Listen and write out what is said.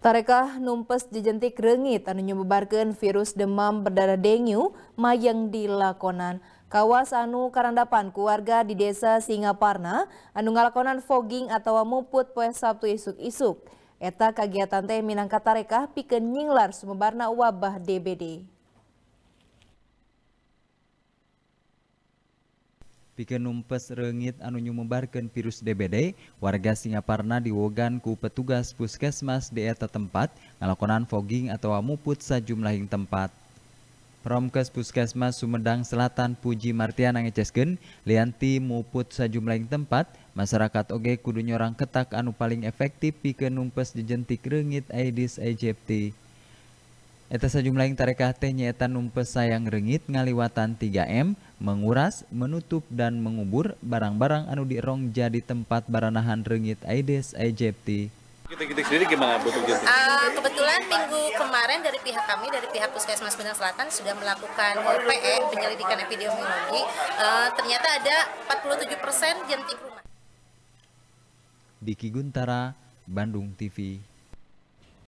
Tarekah numpes jejentik rengit anu nyebarkan virus demam berdarah dengue mayang di lakonan. Kawas anu karandapan keluarga di desa Singaparna anu ngalakonan fogging atau muput poe Sabtu isuk-isuk. Eta kegiatan teh minangka tarekah piken nyinglar sumebarna wabah DBD. pikeun numpes rengit anu membarkan virus DBD warga Singaparna diwogan ku petugas puskesmas di eta tempat ngalakonan fogging atau muput yang tempat Promkes Puskesmas Sumedang Selatan Puji Martian ngeceskeun lianti muput yang tempat masyarakat oge kudu nyorang ketak anu paling efektif pikeun numpes jejentik rengit Aedes aegypti. Eta sajumlahing tarekah teh nyaeta numpes sayang rengit ngaliwatan 3M menguras, menutup dan mengubur barang-barang anu dirong jadi tempat baranahan rengit Aedes aegypti. Kita sendiri gimana Uh, kebetulan minggu kemarin dari pihak kami dari pihak Puskesmas Benang Selatan sudah melakukan PE penyelidikan epidemiologi. Uh, ternyata ada 47% persen jentik rumah. Diki Guntara, Bandung TV.